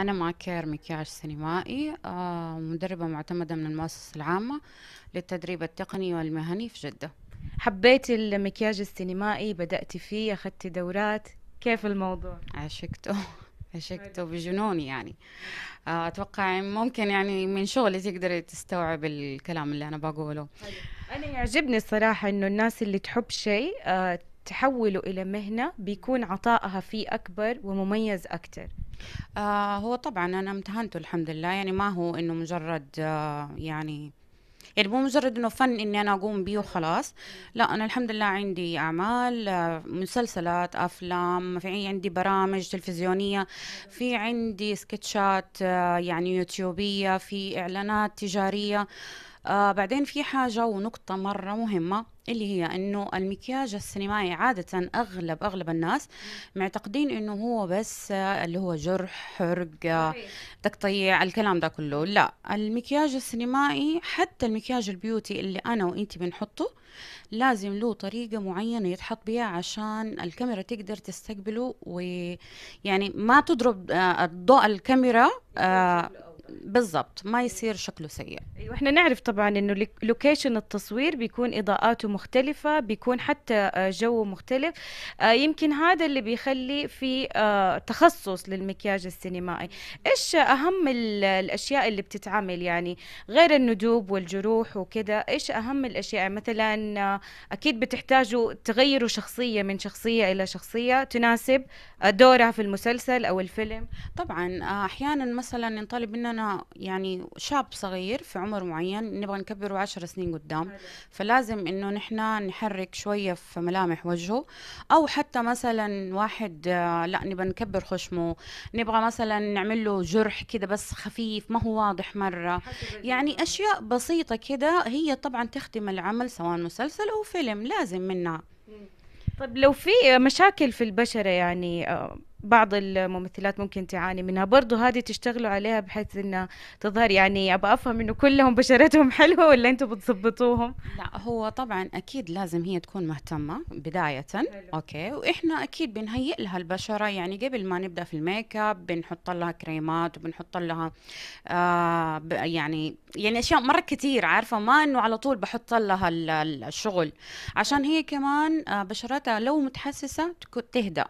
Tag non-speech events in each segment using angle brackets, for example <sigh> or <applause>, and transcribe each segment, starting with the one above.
أنا ماكير مكياج سينمائي آه، مدربة معتمدة من المؤسسة العامة للتدريب التقني والمهني في جدة حبيت المكياج السينمائي بدأتي فيه أخذتي دورات كيف الموضوع؟ عشقته <laughs> عشقته بجنون يعني آه، أتوقع ممكن يعني من شغلي تقدري تستوعب الكلام اللي أنا بقوله أنا يعجبني الصراحة إنه الناس اللي تحب شيء آه، تحوله إلى مهنة بيكون عطائها فيه أكبر ومميز أكتر آه هو طبعا انا امتهنته الحمد لله يعني ما هو انه مجرد آه يعني يعني مو مجرد انه فن اني انا اقوم بيه وخلاص لا انا الحمد لله عندي اعمال آه، مسلسلات افلام في عندي برامج تلفزيونيه في عندي سكتشات آه، يعني يوتيوبيه في اعلانات تجاريه آه بعدين في حاجة ونقطة مرة مهمة اللي هي انه المكياج السينمائي عادة اغلب اغلب الناس معتقدين انه هو بس آه، اللي هو جرح حرق آه، تقطيع الكلام ده كله لا المكياج السينمائي حتى المكياج البيوتي اللي انا وانتي بنحطه لازم له طريقة معينة يتحط بيها عشان الكاميرا تقدر تستقبله ويعني ما تضرب الضوء آه، الكاميرا بالضبط ما يصير شكله سيء واحنا أيوة، نعرف طبعا انه لوكيشن التصوير بيكون اضاءاته مختلفه بيكون حتى آه، جو مختلف آه، يمكن هذا اللي بيخلي في آه، تخصص للمكياج السينمائي ايش اهم الاشياء اللي بتتعمل يعني غير الندوب والجروح وكذا ايش اهم الاشياء مثلا اكيد بتحتاجوا تغيروا شخصيه من شخصيه الى شخصيه تناسب دورها في المسلسل او الفيلم طبعا احيانا مثلا ينطلب مننا يعني شاب صغير في عمر معين نبغى نكبره عشر سنين قدام فلازم انه نحن نحرك شويه في ملامح وجهه او حتى مثلا واحد آه، لا نبغى نكبر خشمه نبغى مثلا نعمل له جرح كده بس خفيف ما هو واضح مره يعني اشياء بسيطه كده هي طبعا تخدم العمل سواء مسلسل او فيلم لازم منها طيب لو في مشاكل في البشره يعني آه، بعض الممثلات ممكن تعاني منها برضو هذه تشتغلوا عليها بحيث انها تظهر يعني ابى افهم انه كلهم بشرتهم <laughs> حلوه ولا انتم بتظبطوهم لا هو طبعا اكيد لازم هي تكون مهتمه بدايه حلو. اوكي واحنا اكيد بنهيئ لها البشره يعني قبل ما نبدا في الميك اب بنحط لها كريمات وبنحط لها آه يعني يعني اشياء مره كثير عارفه ما انه على طول بحط لها الشغل عشان هي كمان آه، بشرتها لو متحسسه تهدأ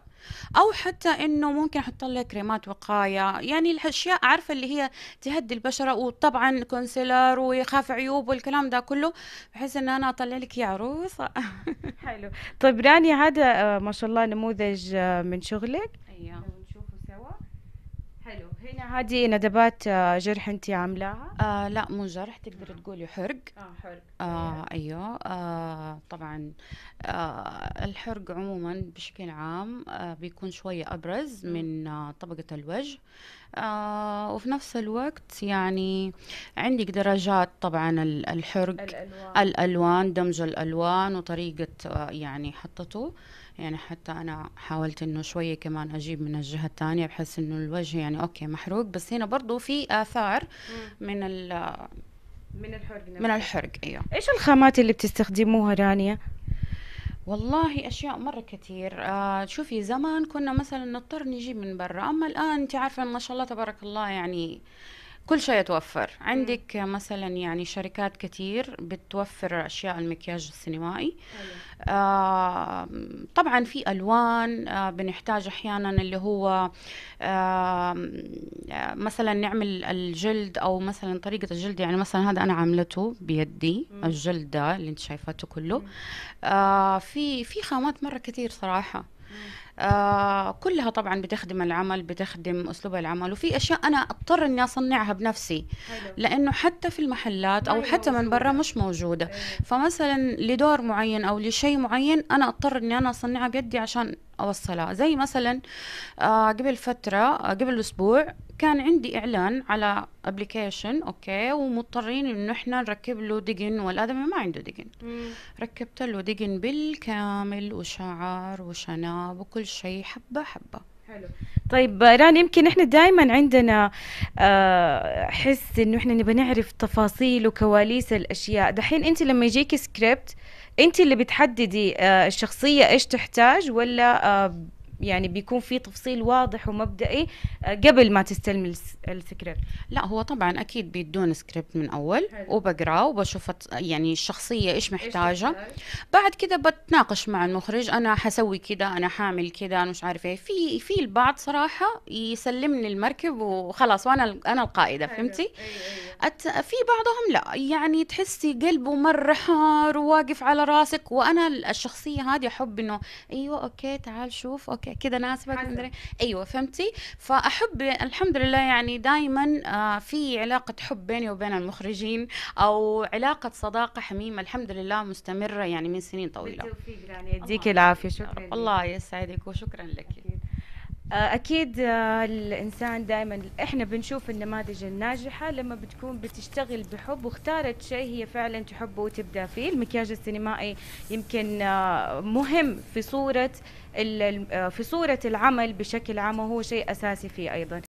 او حتى انه ممكن احط لك كريمات وقايه يعني الاشياء عارفه اللي هي تهدي البشره وطبعا كونسيلر ويخاف عيوب والكلام ده كله بحيث ان انا اطلع لك يا عروسه <laughs> حلو طيب راني هذا آه، ما شاء الله نموذج آه، من شغلك ايوه هنا هذه ندبات آه، جرح انت عاملاها؟ آه لا مو جرح تقدر آه. تقولي حرق اه حرق آه ايوه آه طبعا آه الحرق عموما بشكل عام آه بيكون شويه ابرز من آه طبقه الوجه آه وفي نفس الوقت يعني عندك درجات طبعا الحرق الألوان, الألوان دمج الألوان وطريقة آه يعني حطته يعني حتى أنا حاولت إنه شوية كمان أجيب من الجهة الثانية بحس إنه الوجه يعني أوكي محروق بس هنا برضو في آثار من ال من الحرق من الحرق ايوه ايش الخامات اللي بتستخدموها رانيا والله اشياء مره كثير آه شوفي زمان كنا مثلا نضطر نجيب من برا اما الان انت عارفه ما شاء الله تبارك الله يعني كل شيء يتوفر عندك مثلا يعني شركات كثير بتوفر اشياء المكياج السينمائي آه طبعا في الوان آه بنحتاج احيانا اللي هو آه مثلا نعمل الجلد او مثلا طريقه الجلد يعني مثلا هذا انا عاملته بيدي مم. الجلد ده اللي انت شايفاته كله آه في في خامات مره كثير صراحه آه كلها طبعا بتخدم العمل بتخدم اسلوب العمل وفي اشياء انا اضطر اني اصنعها بنفسي لانه حتى في المحلات او حتى من برا مش موجوده إيه. فمثلا لدور معين او لشيء معين انا اضطر اني انا اصنعها بيدي عشان اوصلها زي مثلا آه قبل فتره آه قبل اسبوع كان عندي اعلان على ابلكيشن اوكي ومضطرين انه احنا نركب له دقن والادمي ما عنده دقن ركبت له دقن بالكامل وشعر وشناب وكل شيء حبه حبه حلو طيب ران يمكن احنا دائما عندنا آه، حس انه احنا نبغى نعرف تفاصيل وكواليس الاشياء دحين انت لما يجيك سكريبت انت اللي بتحددي آه، الشخصيه ايش تحتاج ولا آه، يعني بيكون في تفصيل واضح ومبدئي آه، قبل ما تستلم السكريبت لا هو طبعا اكيد بيدون سكريبت من اول وبقراه وبشوف يعني الشخصيه ايش محتاجه بعد كده بتناقش مع المخرج انا حسوي كده انا حامل كده انا مش عارفه ايه في في البعض صراحه يسلمني المركب وخلاص وانا انا القائده فهمتي إيه، إيه، إيه. أت... في بعضهم لا يعني تحسي قلبه مره حار وواقف على راسك وانا الشخصيه هذه احب انه ايوه اوكي تعال شوف اوكي اوكي كذا ناسبك مدري ايوه فهمتي فاحب الحمد لله يعني دائما آه، في علاقه حب بيني وبين المخرجين او علاقه صداقه حميمه الحمد لله مستمره يعني من سنين طويله بالتوفيق رانيا يديك العافيه شكرا الله يسعدك وشكرا لك آه، اكيد آه، الانسان دائما احنا بنشوف النماذج الناجحه لما بتكون بتشتغل بحب واختارت شيء هي فعلا تحبه وتبدا فيه المكياج السينمائي يمكن آه، مهم في صوره في صوره العمل بشكل عام وهو شيء اساسي فيه ايضا